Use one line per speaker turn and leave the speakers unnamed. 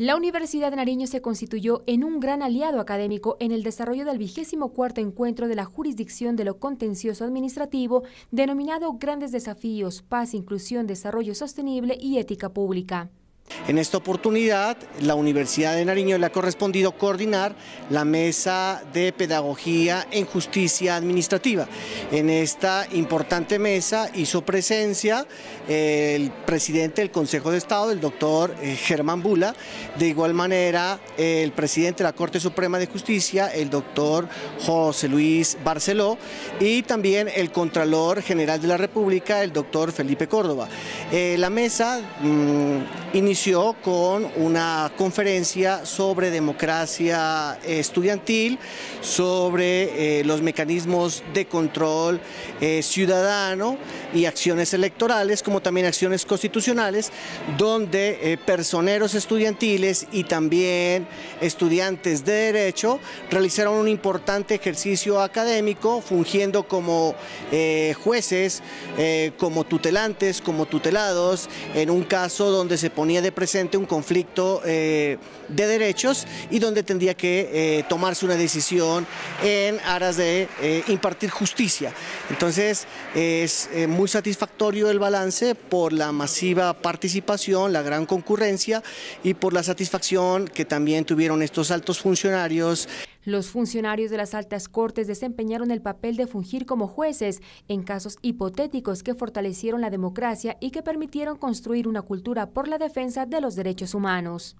La Universidad de Nariño se constituyó en un gran aliado académico en el desarrollo del vigésimo cuarto encuentro de la jurisdicción de lo contencioso administrativo, denominado Grandes Desafíos, Paz, Inclusión, Desarrollo Sostenible y Ética Pública.
En esta oportunidad, la Universidad de Nariño le ha correspondido coordinar la Mesa de Pedagogía en Justicia Administrativa. En esta importante mesa hizo presencia eh, el presidente del Consejo de Estado, el doctor eh, Germán Bula, de igual manera el presidente de la Corte Suprema de Justicia, el doctor José Luis Barceló, y también el Contralor General de la República, el doctor Felipe Córdoba. Eh, la mesa mm, inició con una conferencia sobre democracia estudiantil, sobre eh, los mecanismos de control eh, ciudadano y acciones electorales, como también acciones constitucionales, donde eh, personeros estudiantiles y también estudiantes de derecho realizaron un importante ejercicio académico, fungiendo como jueces, como tutelantes, como tutelados, en un caso donde se ponía de presente un conflicto eh, de derechos y donde tendría que eh, tomarse una decisión en aras de eh, impartir justicia. Entonces es muy satisfactorio el balance por la masiva participación, la gran concurrencia y por la satisfacción que también tuvieron estos altos funcionarios.
Los funcionarios de las altas cortes desempeñaron el papel de fungir como jueces en casos hipotéticos que fortalecieron la democracia y que permitieron construir una cultura por la defensa de los derechos humanos.